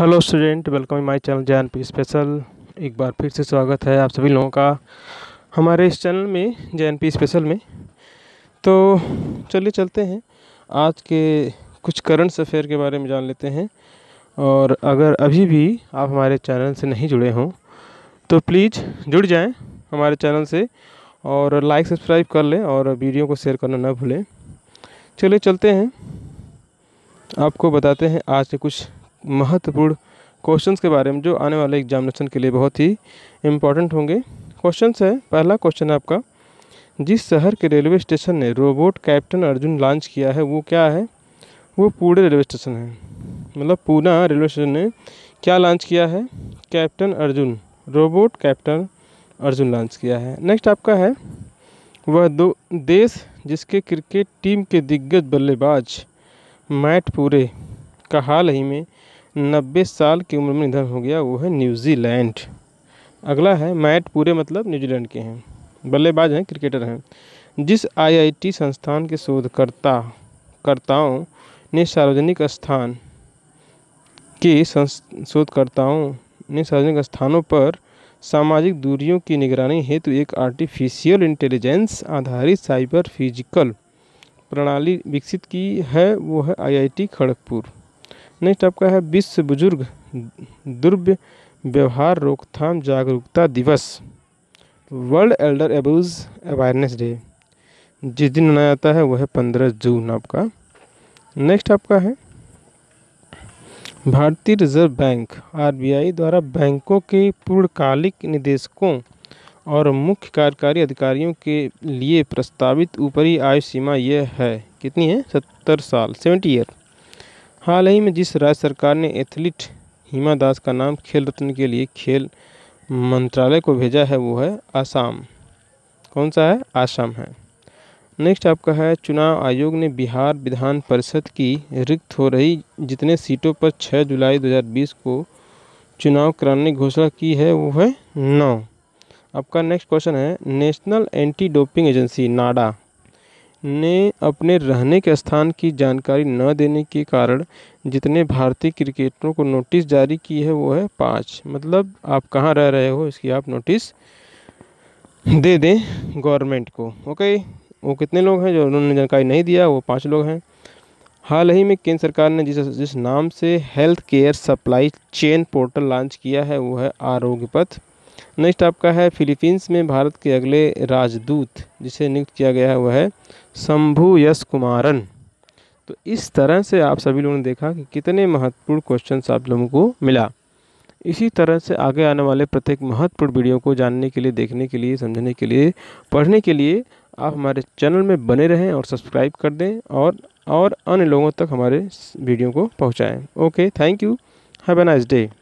hello student welcome in my channel Jain P special एक बार फिर से स्वागत है आप सभी लोगों का हमारे इस चैनल में जैन पी स्पेशल में तो चलिए चलते हैं आज के कुछ करंट अफेयर के बारे में जान लेते हैं और अगर अभी भी आप हमारे चैनल से नहीं जुड़े हों तो प्लीज़ जुड़ जाएं हमारे चैनल से और लाइक सब्सक्राइब कर लें और वीडियो को शेयर करना ना भूलें चलिए चलते हैं आपको बताते हैं आज के कुछ महत्वपूर्ण क्वेश्चंस के बारे में जो आने वाले एग्जामिनेशन के लिए बहुत ही इम्पॉर्टेंट होंगे क्वेश्चंस है पहला क्वेश्चन है आपका जिस शहर के रेलवे स्टेशन ने रोबोट कैप्टन अर्जुन लॉन्च किया है वो क्या है वो पूरे रेलवे स्टेशन है मतलब पूना रेलवे स्टेशन ने क्या लॉन्च किया है captain Arjun robot captain Arjun launch किया है नेक्स्ट आपका है वह दो देश जिसके क्रिकेट टीम के दिग्गज बल्लेबाज मैट पूरे का हाल ही में नब्बे साल की उम्र में निधन हो गया वो है न्यूजीलैंड अगला है मैट पूरे मतलब न्यूजीलैंड के हैं बल्लेबाज हैं क्रिकेटर हैं जिस आईआईटी संस्थान के शोधकर्ता कर्ताओं ने सार्वजनिक स्थान के शोधकर्ताओं ने सार्वजनिक स्थानों पर सामाजिक दूरियों की निगरानी हेतु एक आर्टिफिशियल इंटेलिजेंस आधारित साइबर फिजिकल प्रणाली विकसित की है वो है आईआईटी खड़गपुर नेक्स्ट तो आपका है विश्व बुजुर्ग दुर्व्य व्यवहार रोकथाम जागरूकता दिवस world elder abuse awareness day जिस दिन मनाया जाता है वह है पंद्रह जून आपका नेक्स्ट आपका है भारतीय रिजर्व बैंक आरबीआई द्वारा बैंकों के पूर्णकालिक निदेशकों और मुख्य कार्यकारी अधिकारियों के लिए प्रस्तावित ऊपरी आयु सीमा यह है कितनी है सत्तर साल सेवेंटी ईयर हाल ही में जिस राज्य सरकार ने एथलीट हिमा दास का नाम खेल रत्न के लिए खेल मंत्रालय को भेजा है वो है आसाम कौन सा है आसाम है नेक्स्ट आपका है चुनाव आयोग ने बिहार विधान परिषद की रिक्त हो रही जितने सीटों पर 6 जुलाई 2020 को चुनाव कराने की घोषणा की है वो है नौ आपका नेक्स्ट क्वेश्चन है national anti doping agency NADA ने अपने रहने के स्थान की जानकारी न देने के कारण जितने भारतीय क्रिकेटरों को नोटिस जारी की है वो है पाँच मतलब आप कहाँ रह रहे हो इसकी आप नोटिस दे दें गवर्नमेंट को ओके वो कितने लोग हैं जो उन्होंने जानकारी नहीं दिया वो पाँच लोग हैं हाल ही में केंद्र सरकार ने जिस जिस नाम से health care supply chain portal launch किया है वो है आरोग्य पथ नेक्स्ट आपका है फिलीपींस में भारत के अगले राजदूत जिसे नियुक्त किया गया है वह है शंभू यश कुमारन तो इस तरह से आप सभी लोगों ने देखा कि कितने महत्वपूर्ण क्वेश्चन आप लोगों को मिला इसी तरह से आगे आने वाले प्रत्येक महत्वपूर्ण वीडियो को जानने के लिए देखने के लिए समझने के लिए पढ़ने के लिए आप हमारे चैनल में बने रहें और सब्सक्राइब कर दें और और अन्य लोगों तक हमारे वीडियो को पहुंचाएं okay thank you have a nice day